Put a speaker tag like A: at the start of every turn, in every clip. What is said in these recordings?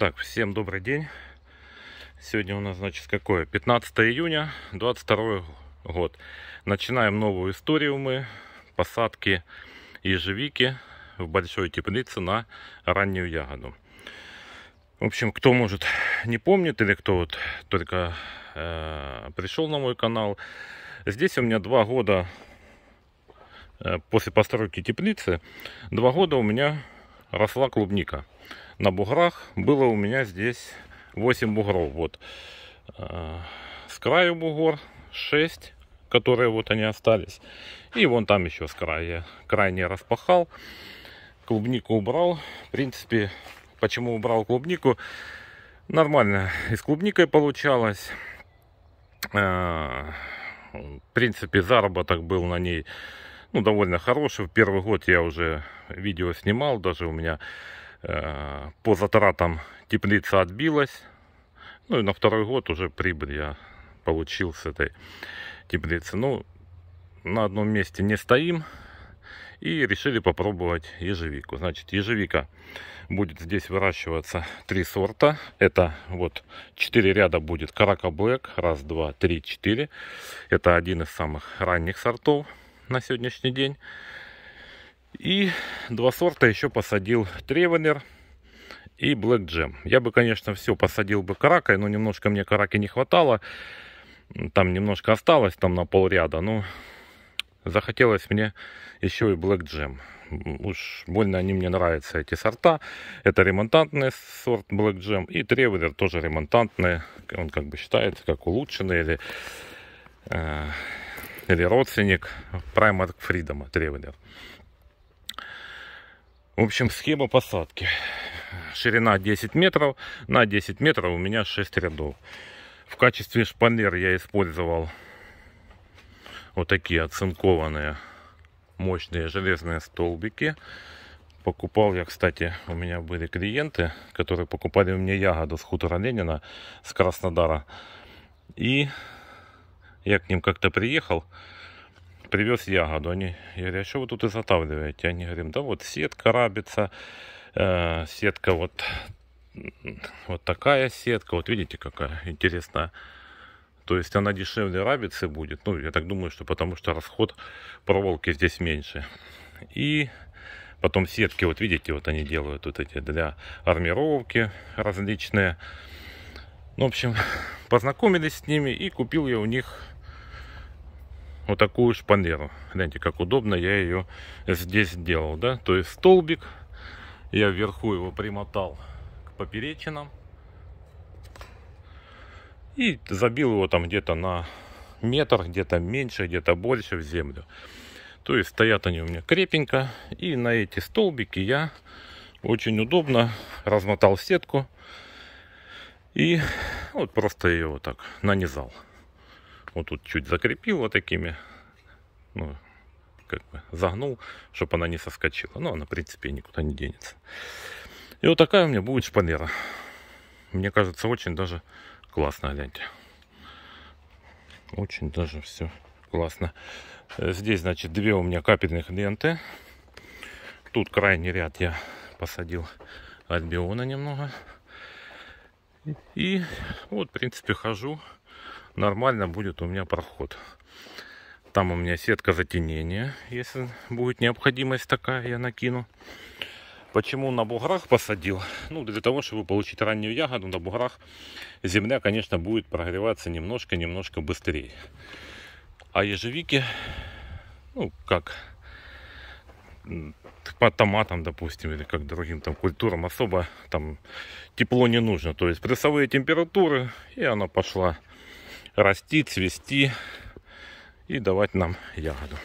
A: Так, всем добрый день. Сегодня у нас, значит, какое? 15 июня, 22 год. Начинаем новую историю мы. Посадки ежевики в большой теплице на раннюю ягоду. В общем, кто, может, не помнит или кто вот только э, пришел на мой канал. Здесь у меня два года э, после постройки теплицы, два года у меня росла клубника. На буграх было у меня здесь 8 бугров. Вот э, с краю бугор 6, которые вот они остались. И вон там еще с края. Край распахал. Клубнику убрал. В принципе, почему убрал клубнику? Нормально. И с клубникой получалось. Э, в принципе, заработок был на ней ну, довольно хороший. В первый год я уже видео снимал, даже у меня э, по затратам теплица отбилась. Ну и на второй год уже прибыль я получил с этой теплицы. Ну, на одном месте не стоим и решили попробовать ежевику. Значит, ежевика будет здесь выращиваться три сорта. Это вот четыре ряда будет Карака Блэк. Раз, два, три, четыре. Это один из самых ранних сортов на сегодняшний день. И два сорта еще посадил Тревелер и Black Jam. Я бы, конечно, все посадил бы каракой, но немножко мне караки не хватало. Там немножко осталось, там на полряда, но захотелось мне еще и Black Jam. Уж больно они мне нравятся, эти сорта. Это ремонтантный сорт Black Jam и Тревелер тоже ремонтантный. Он как бы считается как улучшенный или э, или родственник Primark Freedom Traveler. В общем, схема посадки. Ширина 10 метров. На 10 метров у меня 6 рядов. В качестве шпалер я использовал вот такие оцинкованные мощные железные столбики. Покупал я, кстати, у меня были клиенты, которые покупали у меня ягоду с хутора Ленина, с Краснодара. И я к ним как-то приехал, привез ягоду. Они, говорят, а что вы тут изготавливаете? Они говорят, да вот сетка рабится, э, сетка вот, вот такая сетка. Вот видите, какая интересная. То есть она дешевле рабицы будет. Ну, я так думаю, что потому что расход проволоки здесь меньше. И потом сетки, вот видите, вот они делают вот эти для армировки различные. Ну, в общем, познакомились с ними и купил я у них вот такую шпанеру. Гляньте, как удобно я ее здесь сделал, да? То есть столбик, я вверху его примотал к поперечинам и забил его там где-то на метр, где-то меньше, где-то больше в землю. То есть стоят они у меня крепенько. И на эти столбики я очень удобно размотал сетку. И вот просто ее вот так нанизал. Вот тут чуть закрепил вот такими, ну, как бы загнул, чтобы она не соскочила. Но ну, она, в принципе, никуда не денется. И вот такая у меня будет шпанера. Мне кажется, очень даже классно, гляньте. Очень даже все классно. Э, здесь, значит, две у меня капельных ленты. Тут крайний ряд я посадил альбиона немного. И вот, в принципе, хожу нормально будет у меня проход. Там у меня сетка затенения, если будет необходимость такая, я накину. Почему на буграх посадил? Ну, для того, чтобы получить раннюю ягоду, на буграх земля, конечно, будет прогреваться немножко-немножко быстрее. А ежевики, ну, как по томатам, допустим, или как другим там культурам особо там тепло не нужно. То есть прессовые температуры, и она пошла расти, цвести и давать нам ягоду.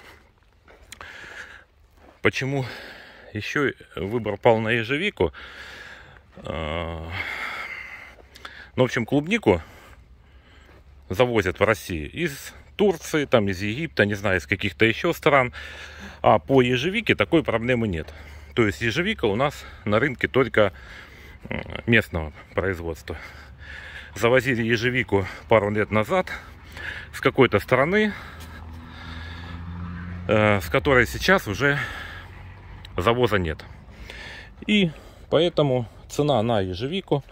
A: Почему еще выбор пал на ежевику? А, ну, в общем, клубнику завозят в России из Турции, там из Египта, не знаю, из каких-то еще стран. А по ежевике такой проблемы нет. То есть ежевика у нас на рынке только местного производства завозили ежевику пару лет назад с какой-то стороны, э, с которой сейчас уже завоза нет. И поэтому цена на ежевику,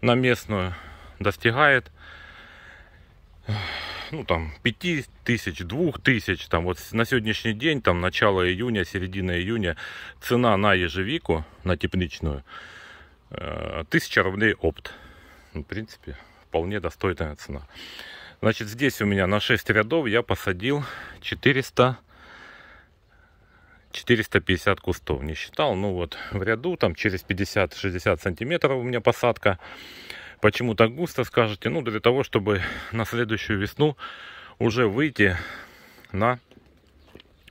A: на местную, достигает ну там 5 тысяч, 2 тысяч, там вот на сегодняшний день, там начало июня, середина июня, цена на ежевику, на тепличную, э, тысяча рублей опт. Ну, в принципе, вполне достойная цена. Значит, здесь у меня на 6 рядов я посадил 400 450 кустов. Не считал, ну вот в ряду там через 50-60 сантиметров у меня посадка. Почему так густо, скажете? Ну, для того, чтобы на следующую весну уже выйти на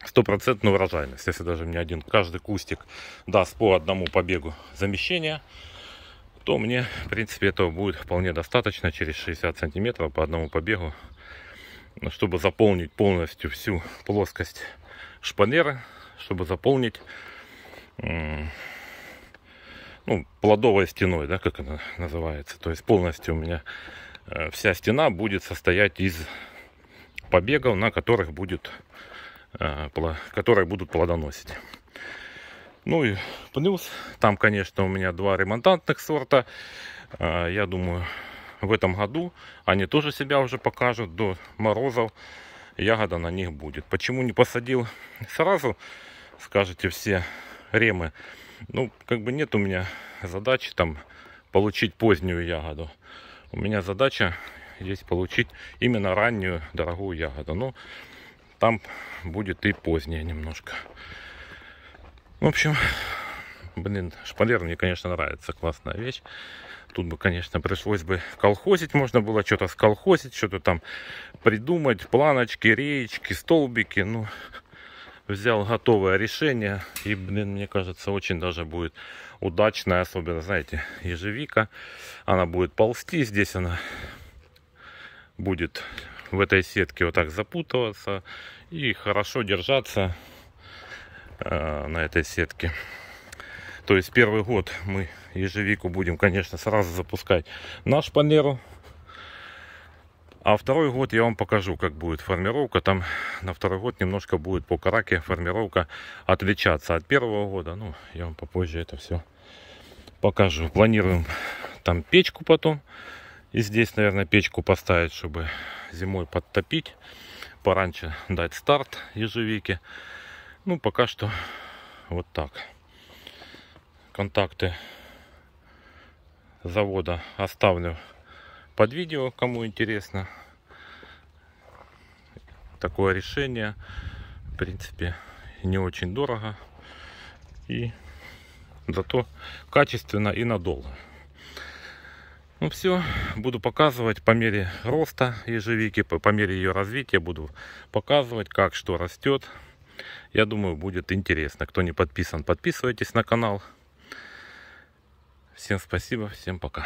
A: стопроцентную урожайность. Если даже мне один каждый кустик даст по одному побегу замещения, то мне, в принципе, этого будет вполне достаточно через 60 сантиметров по одному побегу, ну, чтобы заполнить полностью всю плоскость шпалеры, чтобы заполнить ну, плодовой стеной, да, как она называется. То есть полностью у меня э, вся стена будет состоять из побегов, на которых, будет, э, которые будут плодоносить. Ну и плюс, там, конечно, у меня два ремонтантных сорта. А, я думаю, в этом году они тоже себя уже покажут до морозов. Ягода на них будет. Почему не посадил сразу, скажете все ремы. Ну, как бы нет у меня задачи там получить позднюю ягоду. У меня задача есть получить именно раннюю дорогую ягоду. Но ну, там будет и поздняя немножко. В общем, блин, шпалер мне, конечно, нравится, классная вещь. Тут бы, конечно, пришлось бы колхозить, можно было что-то сколхозить, что-то там придумать, планочки, реечки, столбики, ну, взял готовое решение. И, блин, мне кажется, очень даже будет удачная, особенно, знаете, ежевика. Она будет ползти, здесь она будет в этой сетке вот так запутываться и хорошо держаться Э, на этой сетке. То есть первый год мы ежевику будем, конечно, сразу запускать на шпанеру. А второй год я вам покажу, как будет формировка. Там на второй год немножко будет по караке формировка отличаться от первого года. Ну, я вам попозже это все покажу. Планируем там печку потом. И здесь, наверное, печку поставить, чтобы зимой подтопить. Пораньше дать старт ежевике. Ну, пока что вот так. Контакты завода оставлю под видео, кому интересно. Такое решение, в принципе, не очень дорого. И зато качественно и надолго. Ну все, буду показывать по мере роста ежевики, по мере ее развития буду показывать, как что растет. Я думаю, будет интересно. Кто не подписан, подписывайтесь на канал. Всем спасибо, всем пока.